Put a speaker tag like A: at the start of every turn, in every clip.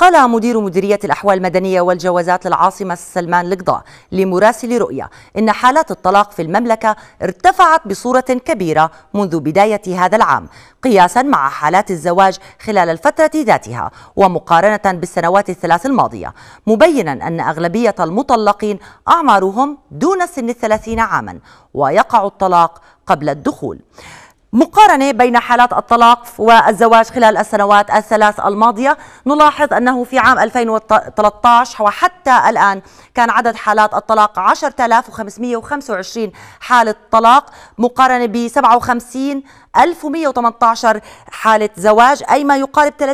A: قال مدير مديرية الأحوال المدنية والجوازات للعاصمة سلمان القضاء لمراسل رؤية إن حالات الطلاق في المملكة ارتفعت بصورة كبيرة منذ بداية هذا العام قياسا مع حالات الزواج خلال الفترة ذاتها ومقارنة بالسنوات الثلاث الماضية مبينا أن أغلبية المطلقين أعمارهم دون سن الثلاثين عاما ويقع الطلاق قبل الدخول مقارنة بين حالات الطلاق والزواج خلال السنوات الثلاث الماضية نلاحظ أنه في عام 2013 وحتى الآن كان عدد حالات الطلاق 10525 حالة طلاق مقارنة ب 57118 حالة زواج أي ما يقارب 30%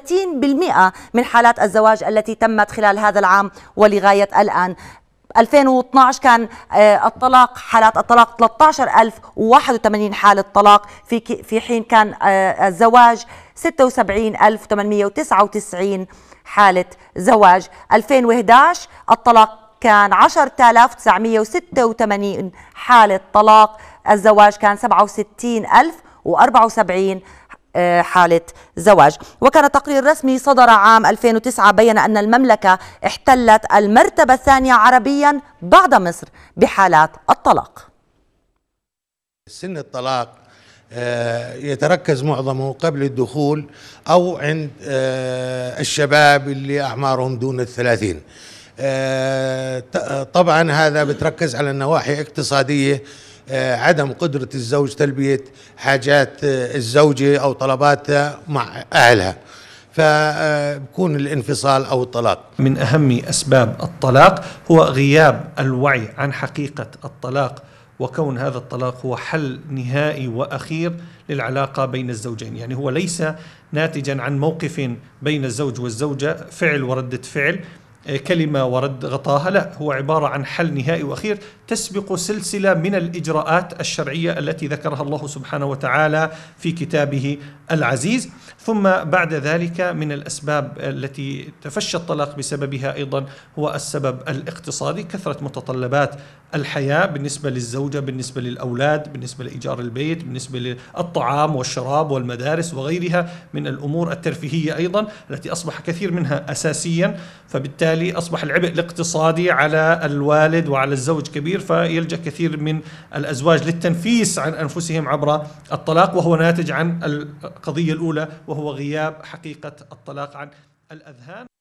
A: من حالات الزواج التي تمت خلال هذا العام ولغاية الآن 2012 كان آه، الطلاق حالات الطلاق 13081 حالة طلاق في في حين كان آه، الزواج 76899 حالة زواج 2011 الطلاق كان 10986 حالة طلاق الزواج كان 67074 حالة زواج وكان تقرير رسمي صدر عام 2009 بين أن المملكة احتلت المرتبة الثانية عربيا بعد مصر بحالات الطلاق
B: سن الطلاق آه، يتركز معظمه قبل الدخول أو عند آه، الشباب اللي أعمارهم دون الثلاثين آه، طبعا هذا بتركز على النواحي اقتصادية آه، عدم قدرة الزوج تلبية حاجات آه، الزوجة أو طلباتها مع أهلها فبكون الانفصال او الطلاق.
C: من اهم اسباب الطلاق هو غياب الوعي عن حقيقه الطلاق وكون هذا الطلاق هو حل نهائي واخير للعلاقه بين الزوجين، يعني هو ليس ناتجا عن موقف بين الزوج والزوجه فعل ورده فعل، كلمة ورد غطاها لا هو عبارة عن حل نهائي وأخير تسبق سلسلة من الإجراءات الشرعية التي ذكرها الله سبحانه وتعالى في كتابه العزيز ثم بعد ذلك من الأسباب التي تفشى الطلاق بسببها أيضا هو السبب الاقتصادي كثرة متطلبات الحياة بالنسبة للزوجة بالنسبة للأولاد بالنسبة لإيجار البيت بالنسبة للطعام والشراب والمدارس وغيرها من الأمور الترفيهية أيضا التي أصبح كثير منها أساسيا فبالتالي أصبح العبء الاقتصادي على الوالد وعلى الزوج كبير فيلجأ كثير من الأزواج للتنفيس عن أنفسهم عبر الطلاق وهو ناتج عن القضية الأولى وهو غياب حقيقة الطلاق عن الأذهان